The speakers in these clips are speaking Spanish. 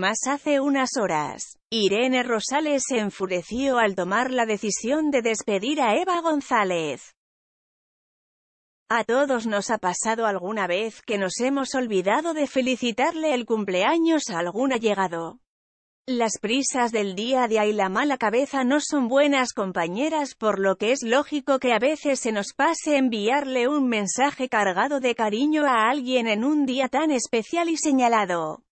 más hace unas horas. Irene Rosales se enfureció al tomar la decisión de despedir a Eva González. A todos nos ha pasado alguna vez que nos hemos olvidado de felicitarle el cumpleaños a algún allegado. Las prisas del día de ahí la mala cabeza no son buenas compañeras por lo que es lógico que a veces se nos pase enviarle un mensaje cargado de cariño a alguien en un día tan especial y señalado.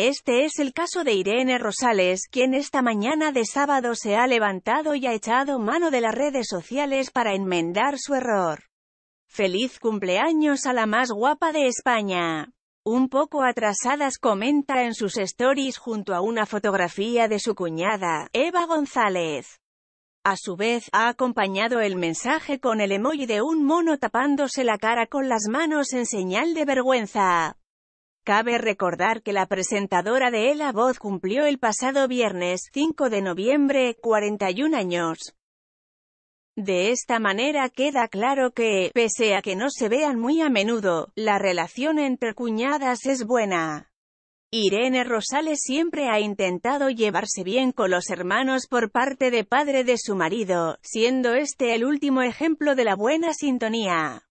Este es el caso de Irene Rosales, quien esta mañana de sábado se ha levantado y ha echado mano de las redes sociales para enmendar su error. Feliz cumpleaños a la más guapa de España. Un poco atrasadas comenta en sus stories junto a una fotografía de su cuñada, Eva González. A su vez, ha acompañado el mensaje con el emoji de un mono tapándose la cara con las manos en señal de vergüenza. Cabe recordar que la presentadora de La Voz cumplió el pasado viernes 5 de noviembre 41 años. De esta manera queda claro que, pese a que no se vean muy a menudo, la relación entre cuñadas es buena. Irene Rosales siempre ha intentado llevarse bien con los hermanos por parte de padre de su marido, siendo este el último ejemplo de la buena sintonía.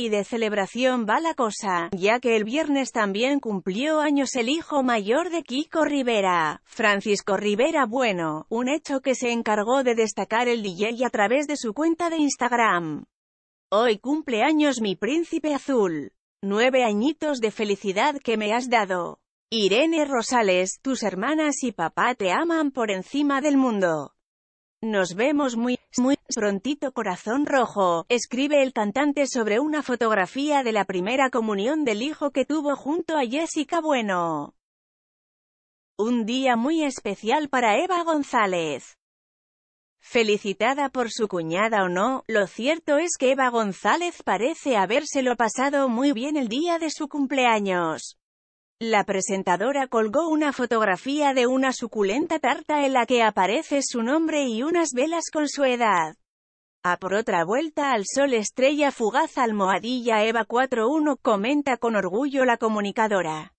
Y de celebración va la cosa, ya que el viernes también cumplió años el hijo mayor de Kiko Rivera, Francisco Rivera Bueno, un hecho que se encargó de destacar el DJ a través de su cuenta de Instagram. Hoy cumple años mi príncipe azul. Nueve añitos de felicidad que me has dado. Irene Rosales, tus hermanas y papá te aman por encima del mundo. Nos vemos muy, muy prontito corazón rojo, escribe el cantante sobre una fotografía de la primera comunión del hijo que tuvo junto a Jessica Bueno. Un día muy especial para Eva González. Felicitada por su cuñada o no, lo cierto es que Eva González parece habérselo pasado muy bien el día de su cumpleaños. La presentadora colgó una fotografía de una suculenta tarta en la que aparece su nombre y unas velas con su edad. A por otra vuelta al sol estrella fugaz almohadilla Eva 41 comenta con orgullo la comunicadora.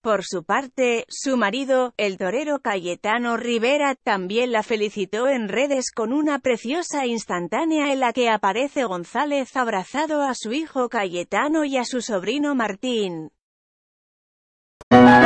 Por su parte, su marido, el torero Cayetano Rivera, también la felicitó en redes con una preciosa instantánea en la que aparece González abrazado a su hijo Cayetano y a su sobrino Martín. Bye.